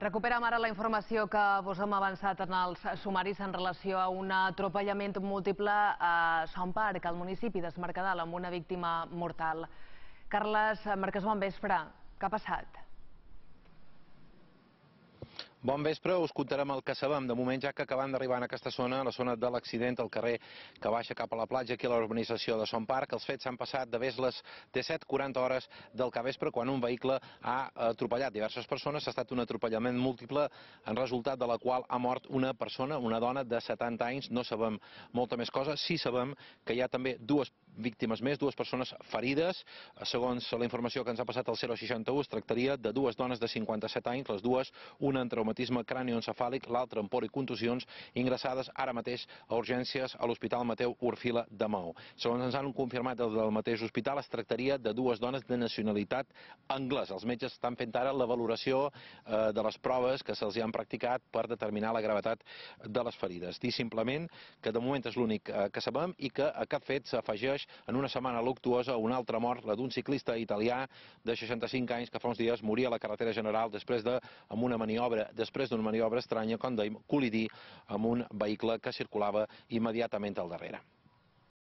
Recuperem ara la informació que vos hem avançat en els sumaris en relació a un atropellament múltiple a Son Parc, al municipi d'Esmercadal, amb una víctima mortal. Carles Marquès, bon vespre. Què ha passat? Bon vespre, us contarem el que sabem. De moment, ja que acabem d'arribar en aquesta zona, la zona de l'accident, al carrer que baixa cap a la platja, aquí a l'urbanització de Son Parc, els fets s'han passat de de les 17.40 hores del vespre, quan un vehicle ha atropellat diverses persones. Ha estat un atropellament múltiple, en resultat de la qual ha mort una persona, una dona de 70 anys. No sabem molta més cosa. Sí sabem que hi ha també dues víctimes més, dues persones ferides. Segons la informació que ens ha passat al 061, es tractaria de dues dones de 57 anys, les dues, una entre traumatisme cranioencefàlic, l'altre amb por i contusions, ingressades ara mateix a urgències a l'Hospital Mateu Orfila de Mau. Segons ens han confirmat el del mateix hospital, es tractaria de dues dones de nacionalitat anglès. Els metges estan fent ara la valoració eh, de les proves que se'ls han practicat per determinar la gravetat de les ferides. Dir simplement que de moment és l'únic eh, que sabem i que a cap fet s'afegeix en una setmana luctuosa una altra mort, la d'un ciclista italià de 65 anys que fa uns dies moria a la carretera general després de, amb una maniobra després d'una maniobra estranya, com dèiem, col·lidir amb un vehicle que circulava immediatament al darrere.